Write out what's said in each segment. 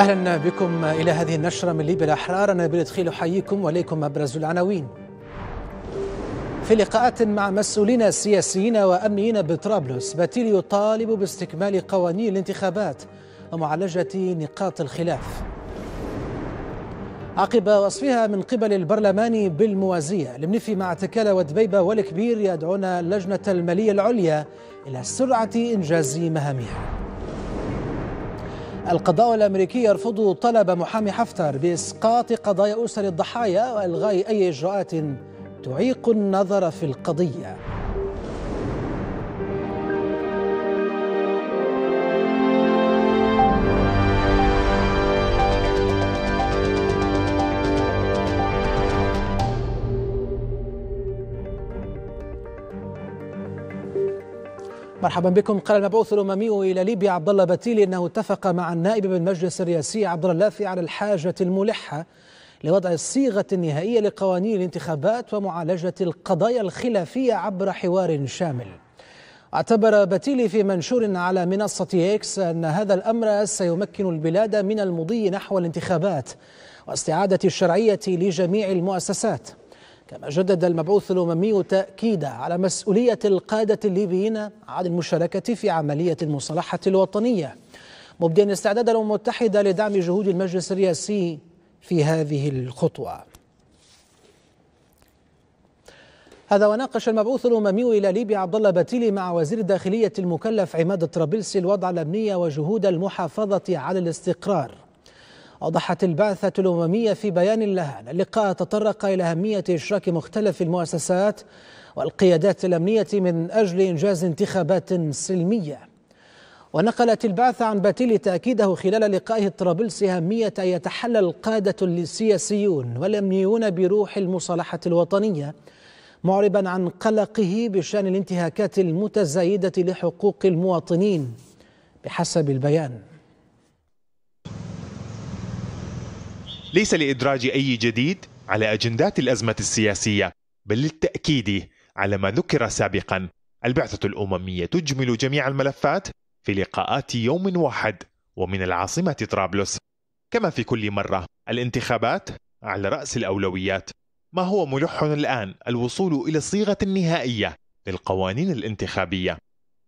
أهلا بكم إلى هذه النشرة من ليبيا الأحرار أنا بالإدخيل أحييكم وإليكم أبرز العناوين في لقاءات مع مسؤولين سياسيين وأمنيين بطرابلس باتيل يطالب باستكمال قوانين الانتخابات ومعالجة نقاط الخلاف عقب وصفها من قبل البرلمان بالموازية المنفي مع تكالا ودبيبة والكبير يدعون اللجنة المالية العليا إلى سرعة إنجاز مهامها القضاء الامريكي يرفض طلب محامي حفتر باسقاط قضايا اسر الضحايا والغاء اي اجراءات تعيق النظر في القضيه مرحبا بكم قال المبعوث الاممي الى ليبيا عبد الله بتيلي انه اتفق مع النائب بالمجلس الرئاسي عبد الله اللافي على الحاجه الملحه لوضع الصيغه النهائيه لقوانين الانتخابات ومعالجه القضايا الخلافيه عبر حوار شامل. اعتبر بتيلي في منشور على منصه اكس ان هذا الامر سيمكن البلاد من المضي نحو الانتخابات واستعاده الشرعيه لجميع المؤسسات. كما جدد المبعوث الأممي تأكيدا على مسؤولية القادة الليبيين عن المشاركة في عملية المصالحة الوطنية مبدئا استعداد الأمم المتحدة لدعم جهود المجلس الرئاسي في هذه الخطوة هذا وناقش المبعوث الأممي إلى ليبيا عبد الله بتيلي مع وزير الداخلية المكلف عماد طرابلسي الوضع الأمني وجهود المحافظة على الاستقرار أوضحت البعثة الأممية في بيان لها أن اللقاء تطرق إلى أهمية إشراك مختلف المؤسسات والقيادات الأمنية من أجل إنجاز انتخابات سلمية ونقلت البعثة عن باتيلي تأكيده خلال لقائه الطرابلسي أهمية أن يتحلى القادة السياسيون والأمنيون بروح المصالحة الوطنية معربا عن قلقه بشان الانتهاكات المتزايدة لحقوق المواطنين بحسب البيان ليس لإدراج أي جديد على أجندات الأزمة السياسية بل للتأكيد على ما ذكر سابقا البعثة الأممية تجمل جميع الملفات في لقاءات يوم واحد ومن العاصمة طرابلس كما في كل مرة الانتخابات على رأس الأولويات ما هو ملح الآن الوصول إلى الصيغة النهائية للقوانين الانتخابية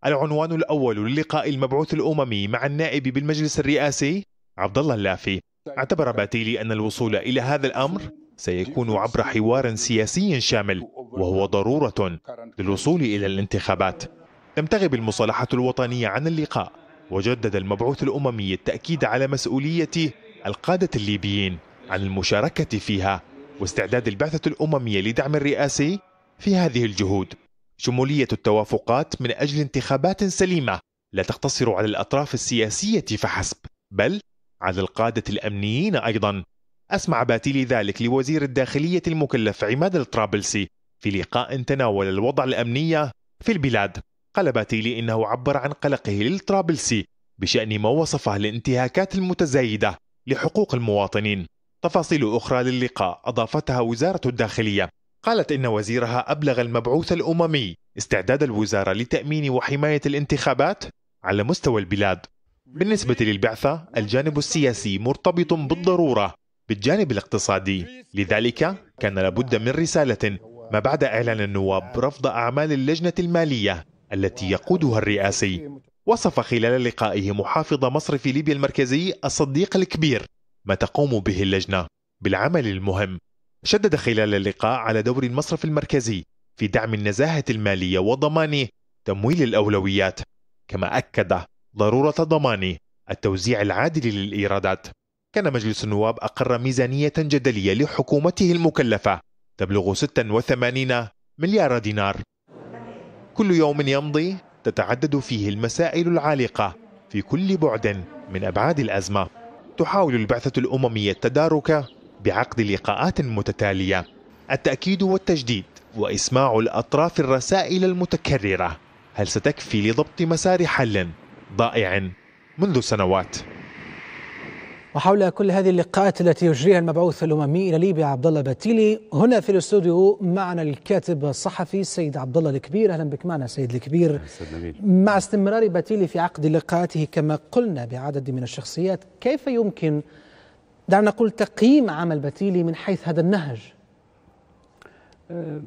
العنوان الأول للقاء المبعوث الأممي مع النائب بالمجلس الرئاسي عبد الله اللافي طيب، اعتبر طيب. باتيلي أن الوصول إلى هذا الأمر سيكون عبر حوار سياسي شامل وهو ضرورة للوصول إلى الانتخابات لم تغب المصالحة الوطنية عن اللقاء وجدد المبعوث الأممي التأكيد على مسؤولية القادة الليبيين عن المشاركة فيها واستعداد البعثة الأممية لدعم الرئاسي في هذه الجهود شمولية التوافقات من أجل انتخابات سليمة لا تقتصر على الأطراف السياسية فحسب بل على القادة الأمنيين أيضا أسمع باتيلي ذلك لوزير الداخلية المكلف عماد الطرابلسي في لقاء تناول الوضع الأمنية في البلاد قال باتيلي إنه عبر عن قلقه للطرابلسي بشأن ما وصفه الانتهاكات المتزايدة لحقوق المواطنين تفاصيل أخرى للقاء أضافتها وزارة الداخلية قالت إن وزيرها أبلغ المبعوث الأممي استعداد الوزارة لتأمين وحماية الانتخابات على مستوى البلاد بالنسبة للبعثة الجانب السياسي مرتبط بالضرورة بالجانب الاقتصادي لذلك كان لابد من رسالة ما بعد إعلان النواب رفض أعمال اللجنة المالية التي يقودها الرئاسي وصف خلال لقائه محافظ مصرف ليبيا المركزي الصديق الكبير ما تقوم به اللجنة بالعمل المهم شدد خلال اللقاء على دور المصرف المركزي في دعم النزاهة المالية وضمان تمويل الأولويات كما أكد ضرورة ضمان التوزيع العادل للإيرادات كان مجلس النواب أقر ميزانية جدلية لحكومته المكلفة تبلغ 86 مليار دينار كل يوم يمضي تتعدد فيه المسائل العالقة في كل بعد من أبعاد الأزمة تحاول البعثة الأممية التدارك بعقد لقاءات متتالية التأكيد والتجديد وإسماع الأطراف الرسائل المتكررة هل ستكفي لضبط مسار حل ضائع منذ سنوات وحول كل هذه اللقاءات التي يجريها المبعوث الاممي الى ليبيا عبد الله باتيلي هنا في الاستوديو معنا الكاتب الصحفي السيد عبد الله الكبير اهلا بك معنا سيد الكبير مع استمرار باتيلي في عقد لقاءاته كما قلنا بعدد من الشخصيات كيف يمكن دعنا نقول تقييم عمل باتيلي من حيث هذا النهج أه،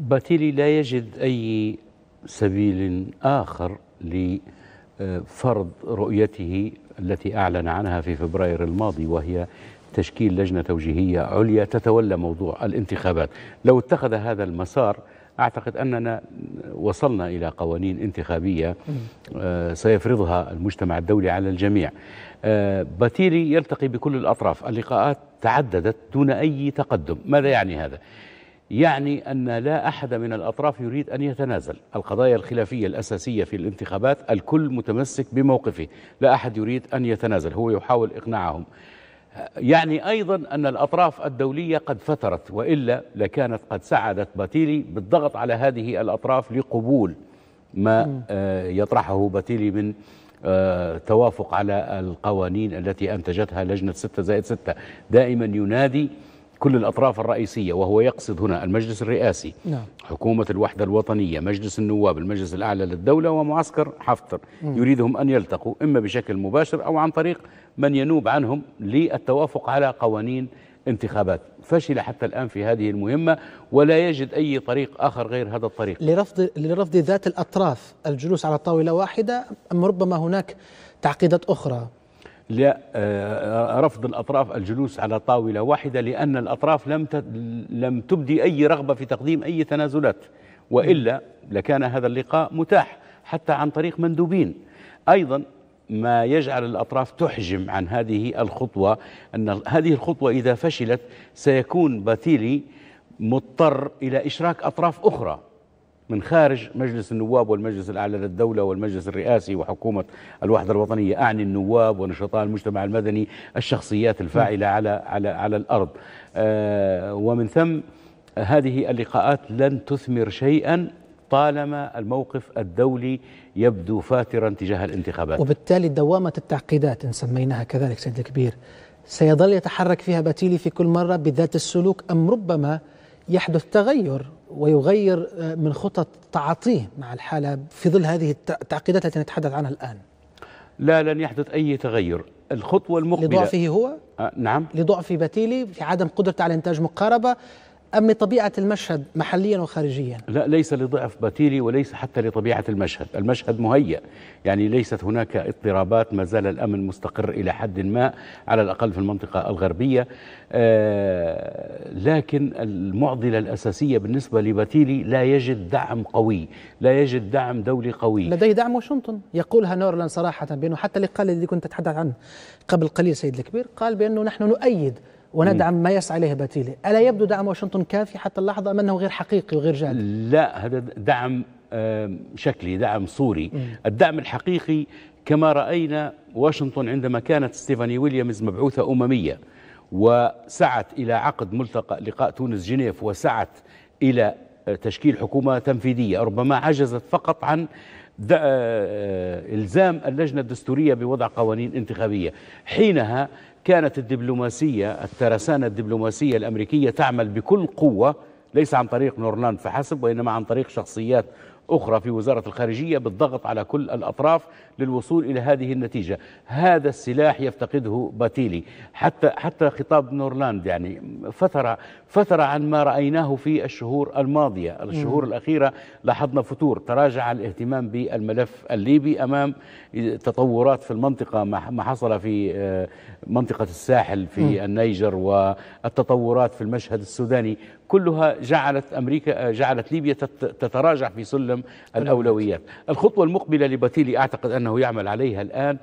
باتيلي لا يجد اي سبيل اخر ل فرض رؤيته التي أعلن عنها في فبراير الماضي وهي تشكيل لجنة توجيهية عليا تتولى موضوع الانتخابات لو اتخذ هذا المسار أعتقد أننا وصلنا إلى قوانين انتخابية آه، سيفرضها المجتمع الدولي على الجميع آه، باتيري يلتقي بكل الأطراف اللقاءات تعددت دون أي تقدم ماذا يعني هذا؟ يعني أن لا أحد من الأطراف يريد أن يتنازل القضايا الخلافية الأساسية في الانتخابات الكل متمسك بموقفه لا أحد يريد أن يتنازل هو يحاول إقناعهم يعني أيضا أن الأطراف الدولية قد فترت وإلا لكانت قد سعدت باتيلي بالضغط على هذه الأطراف لقبول ما آه، يطرحه باتيلي من آه، توافق على القوانين التي أنتجتها لجنة 6 زائد 6 دائما ينادي كل الأطراف الرئيسية وهو يقصد هنا المجلس الرئاسي نعم. حكومة الوحدة الوطنية مجلس النواب المجلس الأعلى للدولة ومعسكر حفتر مم. يريدهم أن يلتقوا إما بشكل مباشر أو عن طريق من ينوب عنهم للتوافق على قوانين انتخابات فشل حتى الآن في هذه المهمة ولا يجد أي طريق آخر غير هذا الطريق لرفض, لرفض ذات الأطراف الجلوس على طاولة واحدة أم ربما هناك تعقيدات أخرى لرفض آه، آه، الأطراف الجلوس على طاولة واحدة لأن الأطراف لم لم تبدي أي رغبة في تقديم أي تنازلات وإلا لكان هذا اللقاء متاح حتى عن طريق مندوبين أيضا ما يجعل الأطراف تحجم عن هذه الخطوة أن هذه الخطوة إذا فشلت سيكون باتيلي مضطر إلى إشراك أطراف أخرى من خارج مجلس النواب والمجلس الأعلى للدولة والمجلس الرئاسي وحكومة الوحدة الوطنية أعني النواب ونشطاء المجتمع المدني الشخصيات الفاعلة نعم. على على على الأرض آه، ومن ثم هذه اللقاءات لن تثمر شيئا طالما الموقف الدولي يبدو فاترا تجاه الانتخابات وبالتالي دوامة التعقيدات إن سميناها كذلك سيد الكبير سيظل يتحرك فيها باتيلي في كل مرة بذات السلوك أم ربما يحدث تغير ويغير آه، من خطط تعاطيه مع الحالة في ظل هذه التعقيدات التي نتحدث عنها الآن لا لن يحدث أي تغير الخطوة المقبلة لضعفه هو؟ آه نعم لضعف بتيلي في عدم قدرته على إنتاج مقاربة أم لطبيعة المشهد محليا وخارجيا؟ لا ليس لضعف باتيلي وليس حتى لطبيعة المشهد المشهد مهيأ يعني ليست هناك اضطرابات ما زال الأمن مستقر إلى حد ما على الأقل في المنطقة الغربية آه لكن المعضلة الأساسية بالنسبة لباتيلي لا يجد دعم قوي لا يجد دعم دولي قوي لديه دعم واشنطن يقولها نورلاند صراحة بأنه حتى اللي قال الذي كنت تتحدث عنه قبل قليل سيد الكبير قال بأنه نحن نؤيد وندعم ما يسعى اليه باتيلي، الا يبدو دعم واشنطن كافي حتى اللحظه ام انه غير حقيقي وغير جاد؟ لا هذا دعم شكلي دعم صوري، الدعم الحقيقي كما راينا واشنطن عندما كانت ستيفاني ويليامز مبعوثه امميه وسعت الى عقد ملتقى لقاء تونس جنيف وسعت الى تشكيل حكومه تنفيذيه، ربما عجزت فقط عن آه، آه، الزام اللجنه الدستوريه بوضع قوانين انتخابيه، حينها كانت الدبلوماسية الترسانة الدبلوماسية الأمريكية تعمل بكل قوة ليس عن طريق نورلاند فحسب وإنما عن طريق شخصيات أخرى في وزارة الخارجية بالضغط على كل الأطراف للوصول إلى هذه النتيجة هذا السلاح يفتقده باتيلي حتى حتى خطاب نورلاند يعني فتر فتر عن ما رأيناه في الشهور الماضية الشهور الأخيرة لاحظنا فتور تراجع الاهتمام بالملف الليبي أمام تطورات في المنطقة ما حصل في آه، منطقة الساحل في النيجر والتطورات في المشهد السوداني كلها جعلت أمريكا آه، جعلت ليبيا تتراجع في سلم الأولويات الخطوة المقبلة لباتيلي أعتقد أنه يعمل عليها الآن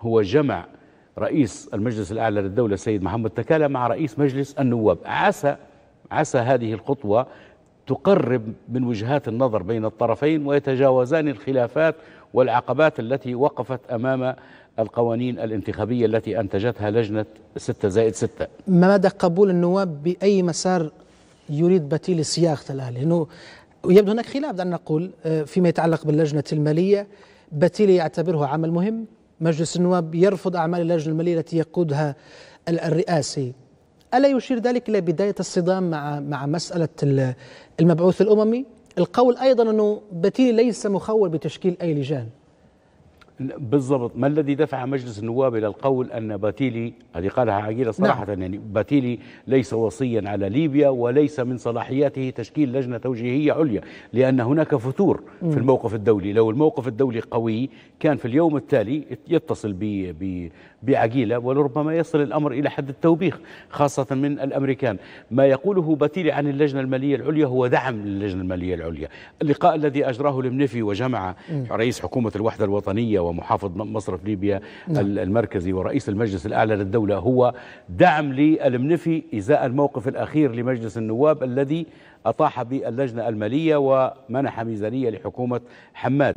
هو جمع رئيس المجلس الأعلى للدولة السيد محمد تكالا مع رئيس مجلس النواب عسى عسى هذه الخطوة تقرب من وجهات النظر بين الطرفين ويتجاوزان الخلافات والعقبات التي وقفت أمام القوانين الانتخابية التي أنتجتها لجنة 6 زائد 6 ما مدى قبول النواب بأي مسار يريد بتيل صياغة الآن لأنه يبدو هناك خلاف دعنا نقول آه، فيما يتعلق باللجنة المالية بتيلي يعتبره عمل مهم مجلس النواب يرفض أعمال اللجنة المالية التي يقودها الرئاسي ألا يشير ذلك إلى بداية الصدام مع مع مسألة المبعوث الأممي القول أيضا أنه بتيلي ليس مخول بتشكيل أي لجان بالضبط ما الذي دفع مجلس النواب الى القول ان باتيلي هذه قالها عقيله نعم. صراحه نعم. يعني باتيلي ليس وصيا على ليبيا وليس من صلاحياته تشكيل لجنه توجيهيه عليا لان هناك فتور م. في الموقف الدولي لو الموقف الدولي قوي كان في اليوم التالي يتصل ب بعجيلة ولربما يصل الأمر إلى حد التوبيخ خاصة من الأمريكان ما يقوله باتيلي عن اللجنة المالية العليا هو دعم للجنة المالية العليا اللقاء الذي أجراه لمنفي وجمع رئيس حكومة الوحدة الوطنية ومحافظ مصرف ليبيا نعم. المركزي ورئيس المجلس الأعلى للدولة هو دعم للمنفي إزاء الموقف الأخير لمجلس النواب الذي أطاح باللجنة المالية ومنح ميزانية لحكومة حماد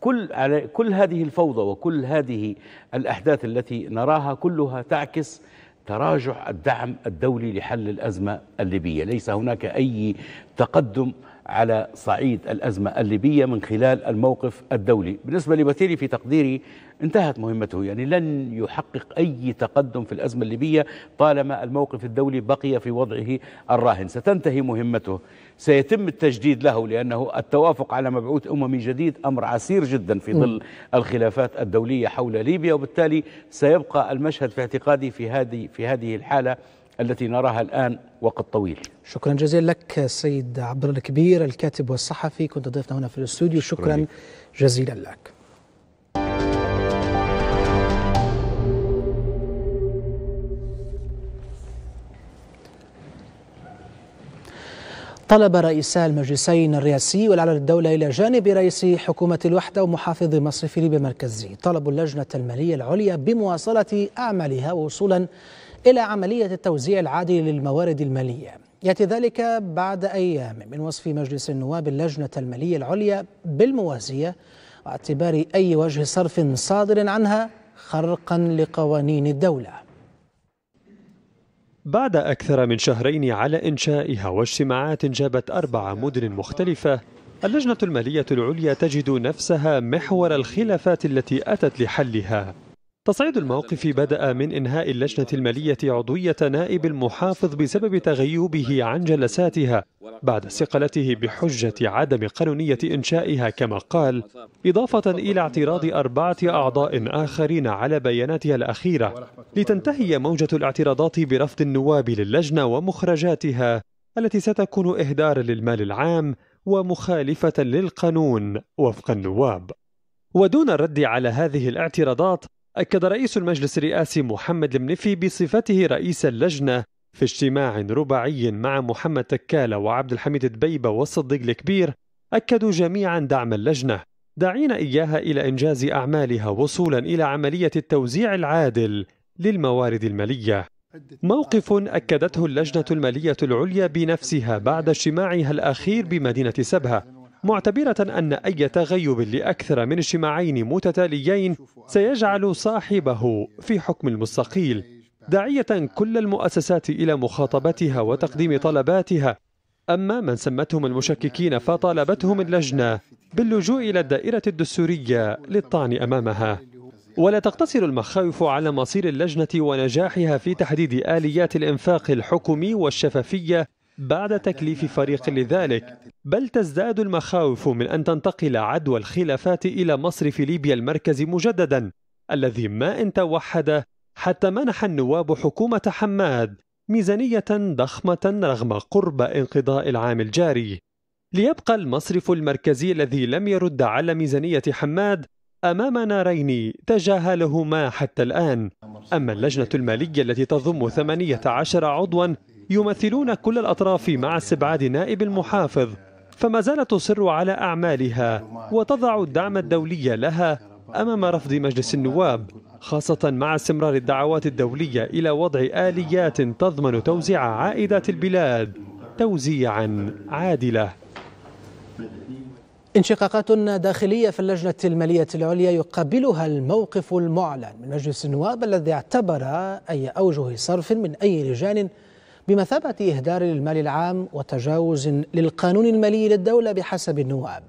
كل على كل هذه الفوضى وكل هذه الاحداث التي نراها كلها تعكس تراجع الدعم الدولي لحل الازمه الليبيه، ليس هناك اي تقدم على صعيد الأزمة الليبية من خلال الموقف الدولي بالنسبة لبتيري في تقديري انتهت مهمته يعني لن يحقق أي تقدم في الأزمة الليبية طالما الموقف الدولي بقي في وضعه الراهن ستنتهي مهمته سيتم التجديد له لأنه التوافق على مبعوث أممي جديد أمر عسير جدا في ظل الخلافات الدولية حول ليبيا وبالتالي سيبقى المشهد في اعتقادي في هذه في هذه الحالة التي نراها الآن وقت طويل شكرا جزيلا لك السيد عبد الله الكبير الكاتب والصحفي كنت ضيفنا هنا في الاستوديو شكرا, شكرا جزيلا لك طلب رئيسا المجلسين الرئاسي والعلن الدولة إلى جانب رئيس حكومة الوحدة ومحافظ مصرف ليبيا المركزي طلبوا اللجنة المالية العليا بمواصلة أعمالها وصولا إلى عملية التوزيع العادل للموارد المالية يأتي ذلك بعد أيام من وصف مجلس النواب اللجنة المالية العليا بالموازية واعتبار أي وجه صرف صادر عنها خرقا لقوانين الدولة بعد أكثر من شهرين على إنشائها واجتماعات جابت أربع مدن مختلفة اللجنة المالية العليا تجد نفسها محور الخلافات التي أتت لحلها تصعيد الموقف بدأ من إنهاء اللجنة المالية عضوية نائب المحافظ بسبب تغيبه عن جلساتها بعد استقالته بحجة عدم قانونية إنشائها كما قال إضافة إلى اعتراض أربعة أعضاء آخرين على بياناتها الأخيرة لتنتهي موجة الاعتراضات برفض النواب للجنة ومخرجاتها التي ستكون إهدارا للمال العام ومخالفة للقانون وفق النواب ودون الرد على هذه الاعتراضات أكد رئيس المجلس الرئاسي محمد المنفي بصفته رئيس اللجنة في اجتماع رباعي مع محمد تكالة وعبد الحميد دبيبة والصديق الكبير أكدوا جميعا دعم اللجنة داعين إياها إلى إنجاز أعمالها وصولا إلى عملية التوزيع العادل للموارد المالية موقف أكدته اللجنة المالية العليا بنفسها بعد اجتماعها الأخير بمدينة سبها معتبرة أن أي تغيب لأكثر من اجتماعين متتاليين سيجعل صاحبه في حكم المستقيل داعية كل المؤسسات إلى مخاطبتها وتقديم طلباتها أما من سمتهم المشككين فطالبتهم اللجنة باللجوء إلى الدائرة الدستورية للطعن أمامها ولا تقتصر المخاوف على مصير اللجنة ونجاحها في تحديد آليات الإنفاق الحكومي والشفافية بعد تكليف فريق لذلك بل تزداد المخاوف من أن تنتقل عدوى الخلافات إلى مصرف ليبيا المركزي مجددا الذي ما إن توحد حتى منح النواب حكومة حماد ميزانية ضخمة رغم قرب انقضاء العام الجاري ليبقى المصرف المركزي الذي لم يرد على ميزانية حماد أمام نارين تجاهلهما حتى الآن أما اللجنة المالية التي تضم 18 عضوا يمثلون كل الأطراف مع استبعاد نائب المحافظ فما زالت تصر على أعمالها وتضع الدعم الدولي لها أمام رفض مجلس النواب خاصة مع استمرار الدعوات الدولية إلى وضع آليات تضمن توزيع عائدات البلاد توزيعا عادلة انشقاقات داخلية في اللجنة المالية العليا يقابلها الموقف المعلن من مجلس النواب الذي اعتبر أي أوجه صرف من أي لجان بمثابة إهدار للمال العام وتجاوز للقانون المالي للدولة بحسب النواب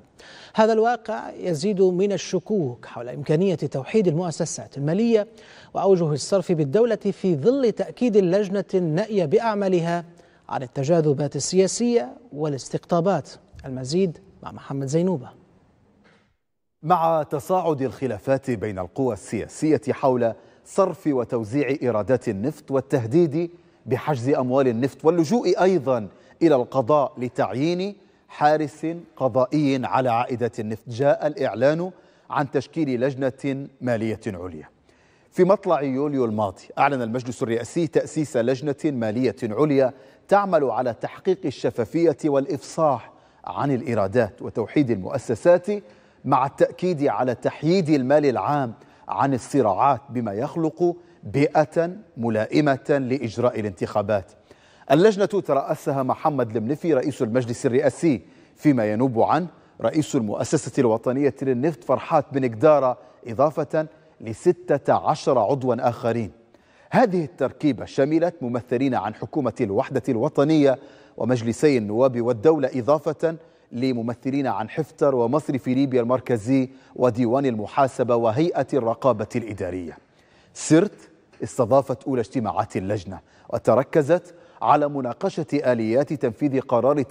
هذا الواقع يزيد من الشكوك حول إمكانية توحيد المؤسسات المالية وأوجه الصرف بالدولة في ظل تأكيد اللجنة النائية بأعمالها عن التجاذبات السياسية والاستقطابات المزيد مع محمد زينوبه مع تصاعد الخلافات بين القوى السياسيه حول صرف وتوزيع ايرادات النفط والتهديد بحجز أموال النفط واللجوء أيضا إلى القضاء لتعيين حارس قضائي على عائدة النفط جاء الإعلان عن تشكيل لجنة مالية عليا في مطلع يوليو الماضي أعلن المجلس الرئاسي تأسيس لجنة مالية عليا تعمل على تحقيق الشفافية والإفصاح عن الإيرادات وتوحيد المؤسسات مع التأكيد على تحييد المال العام عن الصراعات بما يخلق بيئة ملائمة لإجراء الانتخابات اللجنة ترأسها محمد المنفي رئيس المجلس الرئاسي فيما ينوب عنه رئيس المؤسسة الوطنية للنفط فرحات بن قدارة إضافة لستة عشر عضوا آخرين هذه التركيبة شملت ممثلين عن حكومة الوحدة الوطنية ومجلسي النواب والدولة إضافة لممثلين عن حفتر ومصرف ليبيا المركزي وديوان المحاسبة وهيئة الرقابة الإدارية سرت استضافت أولى اجتماعات اللجنة وتركزت على مناقشة آليات تنفيذ قرار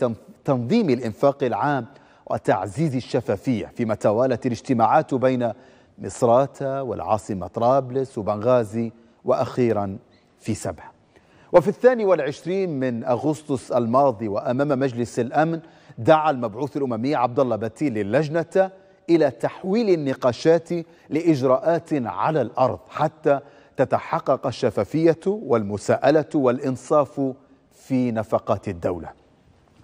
تنظيم الإنفاق العام وتعزيز الشفافية فيما توالت الاجتماعات بين مصراتة والعاصمة طرابلس وبنغازي وأخيرا في سبع وفي الثاني والعشرين من أغسطس الماضي وأمام مجلس الأمن دعا المبعوث الأممي عبد الله باتي اللجنة إلى تحويل النقاشات لإجراءات على الأرض حتى تتحقق الشفافية والمساءلة والإنصاف في نفقات الدولة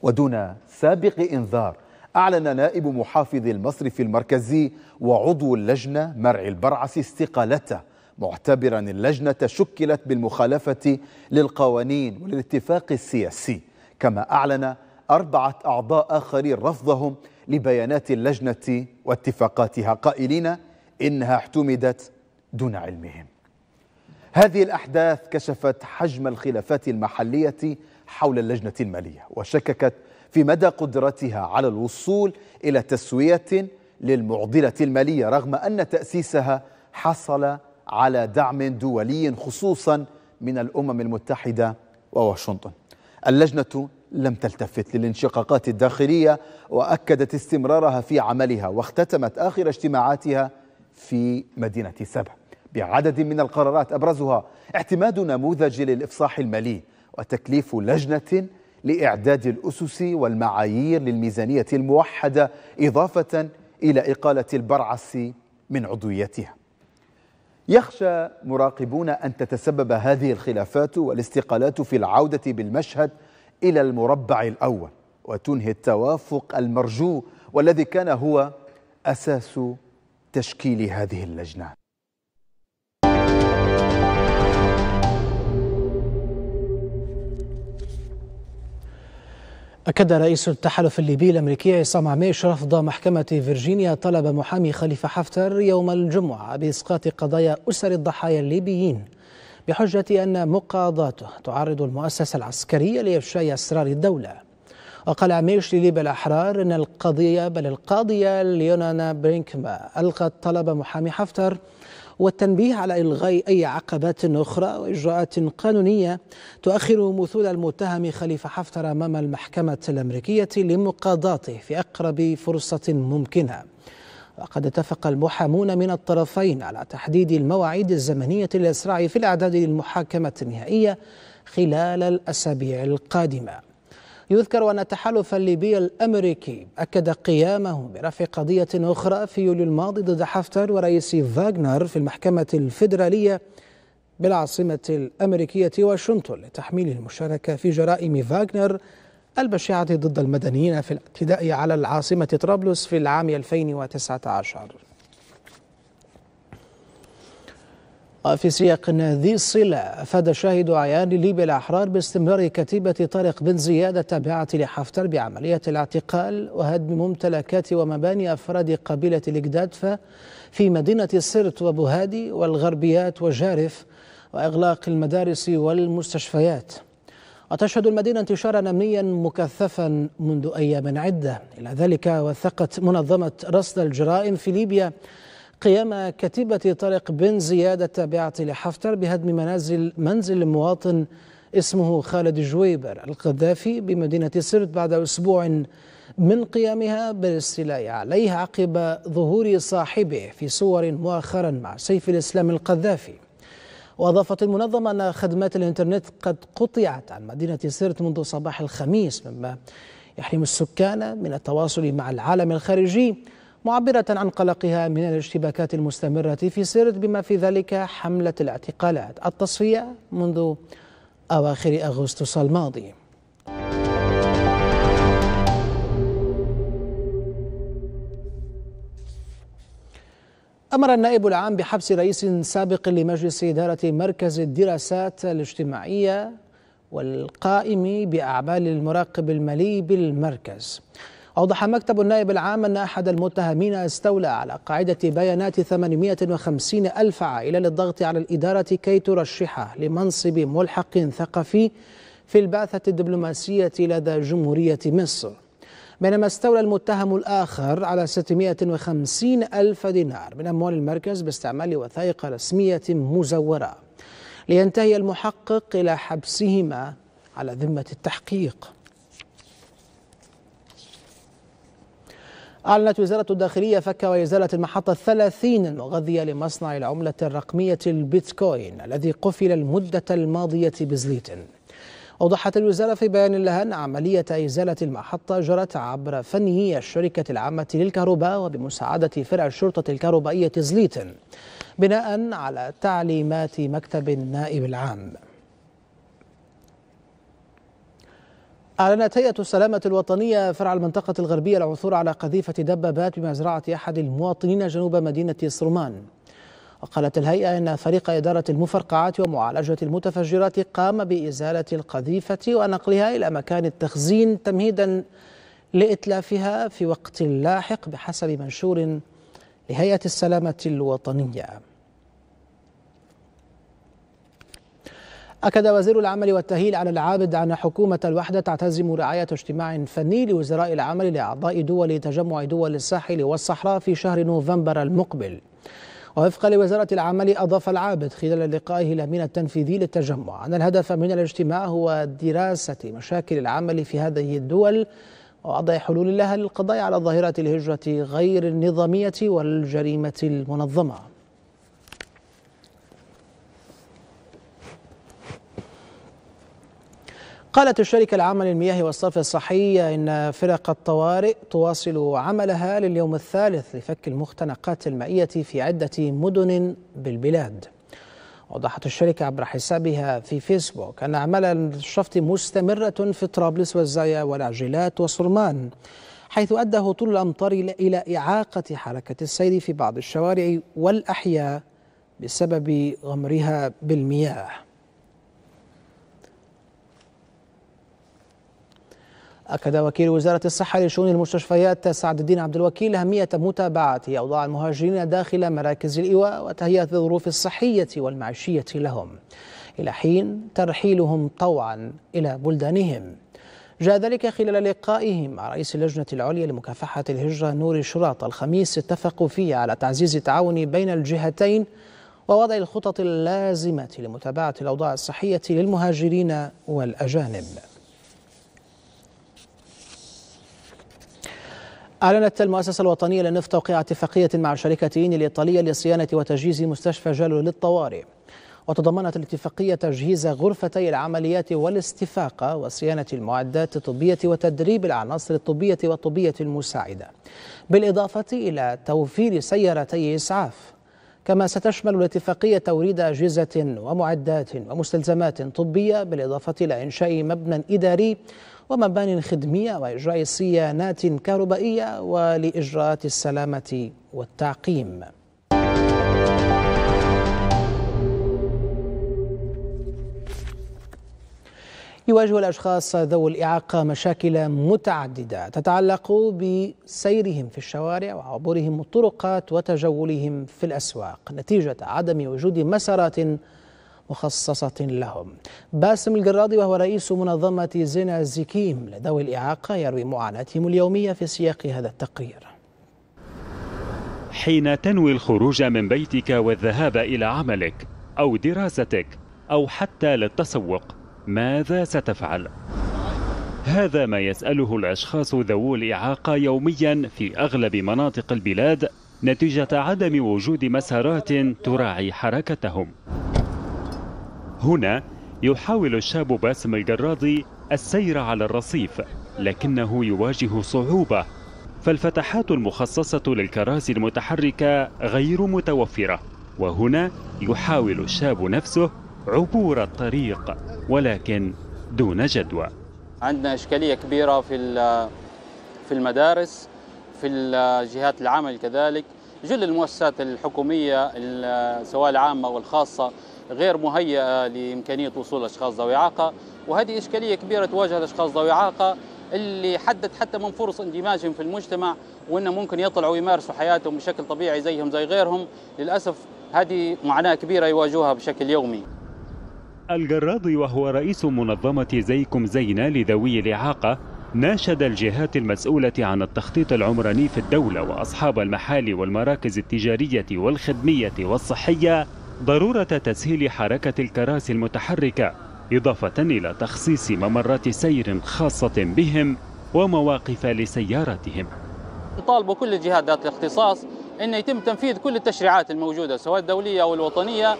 ودون سابق إنذار أعلن نائب محافظ المصرف المركزي وعضو اللجنة مرعي البرعس استقالته معتبرا اللجنة شكلت بالمخالفة للقوانين والاتفاق السياسي كما أعلن أربعة أعضاء آخرين رفضهم لبيانات اللجنة واتفاقاتها قائلين إنها احتمدت دون علمهم هذه الأحداث كشفت حجم الخلافات المحلية حول اللجنة المالية وشككت في مدى قدرتها على الوصول إلى تسوية للمعضلة المالية رغم أن تأسيسها حصل على دعم دولي خصوصا من الأمم المتحدة وواشنطن اللجنة لم تلتفت للانشقاقات الداخلية وأكدت استمرارها في عملها واختتمت آخر اجتماعاتها في مدينة سبع بعدد من القرارات أبرزها اعتماد نموذج للإفصاح المالي وتكليف لجنة لإعداد الأسس والمعايير للميزانية الموحدة إضافة إلى إقالة البرعس من عضويتها يخشى مراقبون أن تتسبب هذه الخلافات والاستقالات في العودة بالمشهد إلى المربع الأول وتنهي التوافق المرجو والذي كان هو أساس تشكيل هذه اللجنة أكد رئيس التحالف الليبي الأمريكي عصام عميش رفض محكمة فيرجينيا طلب محامي خليفة حفتر يوم الجمعة بإسقاط قضايا أسر الضحايا الليبيين بحجة أن مقاضاته تعرض المؤسسة العسكرية لإفشاء أسرار الدولة وقال عميش لليبيا الأحرار أن القضية بل القاضية ليونانا برينكما ألغت طلب محامي حفتر والتنبيه على إلغاء أي عقبات أخرى وإجراءات قانونية تؤخر مثول المتهم خليفة حفتر أمام المحكمة الأمريكية لمقاضاته في أقرب فرصة ممكنة وقد اتفق المحامون من الطرفين على تحديد المواعيد الزمنية للإسراع في الإعداد للمحاكمة النهائية خلال الأسابيع القادمة يذكر أن التحالف الليبي الأمريكي أكد قيامه برفع قضية أخرى في يوليو الماضي ضد حفتر ورئيس فاغنر في المحكمة الفيدرالية بالعاصمة الأمريكية واشنطن لتحميل المشاركة في جرائم فاغنر البشعة ضد المدنيين في الاعتداء على العاصمة طرابلس في العام 2019 وفي سياق ذي صلة أفاد شاهد أعيان ليبيا الأحرار باستمرار كتيبة طارق بن زياد التابعة لحفتر بعملية الاعتقال وهدم ممتلكات ومباني أفراد قبيلة الإجدادفة في مدينة سرت وبهادي والغربيات وجارف وإغلاق المدارس والمستشفيات وتشهد المدينة انتشارا أمنيا مكثفا منذ أيام عدة إلى ذلك وثقت منظمة رصد الجرائم في ليبيا قيام كتيبة طارق بن زياد التابعة لحفتر بهدم منازل منزل مواطن اسمه خالد جويبر القذافي بمدينة سرت بعد أسبوع من قيامها بالاستيلاء عليه عقب ظهور صاحبه في صور مؤخرا مع سيف الإسلام القذافي وأضافت المنظمة أن خدمات الإنترنت قد قطعت عن مدينة سرت منذ صباح الخميس مما يحرم السكان من التواصل مع العالم الخارجي معبرة عن قلقها من الاشتباكات المستمرة في سرت بما في ذلك حملة الاعتقالات التصفية منذ أواخر أغسطس الماضي أمر النائب العام بحبس رئيس سابق لمجلس إدارة مركز الدراسات الاجتماعية والقائم بأعمال المراقب المالي بالمركز أوضح مكتب النائب العام أن أحد المتهمين استولى على قاعدة بيانات 850 ألف عائلة للضغط على الإدارة كي ترشحه لمنصب ملحق ثقفي في البعثة الدبلوماسية لدى جمهورية مصر بينما استولى المتهم الآخر على 650 ألف دينار من أموال المركز باستعمال وثائق رسمية مزورة لينتهي المحقق إلى حبسهما على ذمة التحقيق أعلنت وزارة الداخلية فك وإزالة المحطة الثلاثين المغذية لمصنع العملة الرقمية البيتكوين الذي قفل المدة الماضية بزليتن أوضحت الوزارة في بيان لها أن عملية إزالة المحطة جرت عبر فني الشركة العامة للكهرباء وبمساعدة فرع الشرطة الكهربائية زليتن بناء على تعليمات مكتب النائب العام أعلنت هيئة السلامة الوطنية فرع المنطقة الغربية العثور على قذيفة دبابات بمزرعة أحد المواطنين جنوب مدينة سرمان وقالت الهيئة أن فريق إدارة المفرقعات ومعالجة المتفجرات قام بإزالة القذيفة ونقلها إلى مكان التخزين تمهيدا لإتلافها في وقت لاحق بحسب منشور لهيئة السلامة الوطنية أكد وزير العمل والتهيل على العابد أن حكومة الوحدة تعتزم رعاية اجتماع فني لوزراء العمل لأعضاء دول تجمع دول الساحل والصحراء في شهر نوفمبر المقبل ووفقا لوزارة العمل أضاف العابد خلال لقائه الأمين التنفيذي للتجمع أن الهدف من الاجتماع هو دراسة مشاكل العمل في هذه الدول ووضع حلول لها للقضاء على ظاهرة الهجرة غير النظامية والجريمة المنظمة قالت الشركة العامة للمياه والصرف الصحي إن فرق الطوارئ تواصل عملها لليوم الثالث لفك المختنقات المائية في عدة مدن بالبلاد وضحت الشركة عبر حسابها في فيسبوك أن أعمال الشفط مستمرة في طرابلس والزايا والعجلات وصرمان حيث أدى هطول الأمطار إلى إعاقة حركة السير في بعض الشوارع والأحياء بسبب غمرها بالمياه أكد وكيل وزارة الصحة لشؤون المستشفيات سعد الدين عبد الوكيل أهمية متابعة أوضاع المهاجرين داخل مراكز الإيواء وتهيئة الظروف الصحية والمعيشية لهم إلى حين ترحيلهم طوعا إلى بلدانهم جاء ذلك خلال لقائه مع رئيس اللجنة العليا لمكافحة الهجرة نور شراط الخميس اتفقوا فيه على تعزيز التعاون بين الجهتين ووضع الخطط اللازمة لمتابعة الأوضاع الصحية للمهاجرين والأجانب أعلنت المؤسسة الوطنية للنفط توقيع اتفاقية مع إين الإيطالية لصيانة وتجهيز مستشفى جلو للطوارئ وتضمنت الاتفاقية تجهيز غرفتي العمليات والاستفاقة وصيانة المعدات الطبية وتدريب العناصر الطبية والطبية المساعدة بالإضافة إلى توفير سيارتي إسعاف كما ستشمل الاتفاقية توريد أجهزة ومعدات ومستلزمات طبية بالإضافة إلى إنشاء مبنى إداري ومبان خدمية وإجراء صيانات كهربائية ولإجراءات السلامة والتعقيم يواجه الأشخاص ذوي الإعاقة مشاكل متعددة تتعلق بسيرهم في الشوارع وعبورهم الطرقات وتجولهم في الأسواق نتيجة عدم وجود مسارات مخصصة لهم باسم القراضي وهو رئيس منظمة زنا زكيم لذوي الإعاقة يروي معاناتهم اليومية في سياق هذا التقرير حين تنوي الخروج من بيتك والذهاب إلى عملك أو دراستك أو حتى للتسوق ماذا ستفعل؟ هذا ما يسأله الأشخاص ذوو الإعاقة يوميا في أغلب مناطق البلاد نتيجة عدم وجود مسارات تراعي حركتهم هنا يحاول الشاب باسم الجراضي السير على الرصيف لكنه يواجه صعوبة فالفتحات المخصصة للكراسي المتحركة غير متوفرة وهنا يحاول الشاب نفسه عبور الطريق ولكن دون جدوى عندنا إشكالية كبيرة في في المدارس في جهات العمل كذلك جل المؤسسات الحكومية سواء العامة والخاصة غير مهيئه لامكانيه وصول اشخاص ذوي اعاقه وهذه اشكاليه كبيره تواجه الاشخاص ذوي اعاقه اللي حدد حتى من فرص اندماجهم في المجتمع وانه ممكن يطلعوا يمارسوا حياتهم بشكل طبيعي زيهم زي غيرهم للاسف هذه معاناه كبيره يواجهوها بشكل يومي الجراضي وهو رئيس منظمة زيكم زينا لذوي الإعاقة ناشد الجهات المسؤولة عن التخطيط العمراني في الدولة وأصحاب المحال والمراكز التجارية والخدمية والصحية ضرورة تسهيل حركة الكراسي المتحركة إضافة إلى تخصيص ممرات سير خاصة بهم ومواقف لسياراتهم طالبوا كل الجهات ذات الاختصاص أن يتم تنفيذ كل التشريعات الموجودة سواء الدولية أو الوطنية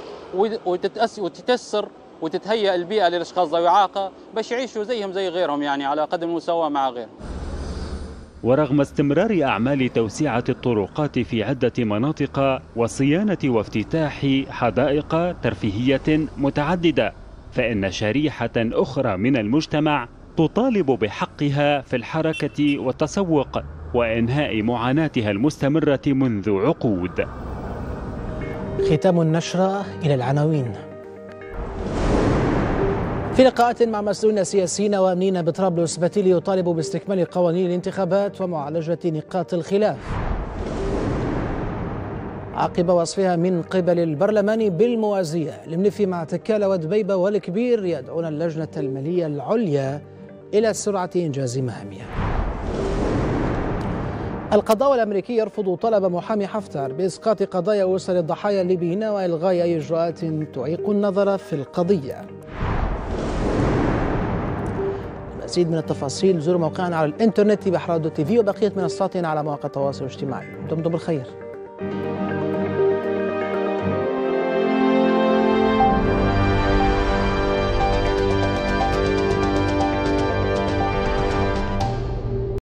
وتتسر وتتهيأ البيئة للأشخاص ذوي إعاقة باش يعيشوا زيهم زي غيرهم يعني على قدم المساواة مع غيرهم ورغم استمرار أعمال توسعة الطرقات في عدة مناطق وصيانة وافتتاح حدائق ترفيهية متعددة فإن شريحة أخرى من المجتمع تطالب بحقها في الحركة والتسوق وإنهاء معاناتها المستمرة منذ عقود ختام النشرة إلى العناوين في لقاءات مع مسؤولين سياسيين وامنين بطرابلس بتيلي يطالب باستكمال قوانين الانتخابات ومعالجه نقاط الخلاف. عقب وصفها من قبل البرلمان بالموازيه لمنفي مع تكالا ودبيبه والكبير يدعون اللجنه الماليه العليا الى سرعه انجاز مهامها. القضاء الأمريكي يرفض طلب محامي حفتر بإسقاط قضايا أسر الضحايا الليبيين وإلغاء أي إجراءات تعيق النظر في القضية المزيد من التفاصيل زوروا موقعنا على الانترنت بحرادو تي في وبقيه منصاتنا على مواقع التواصل الاجتماعي دمتم بالخير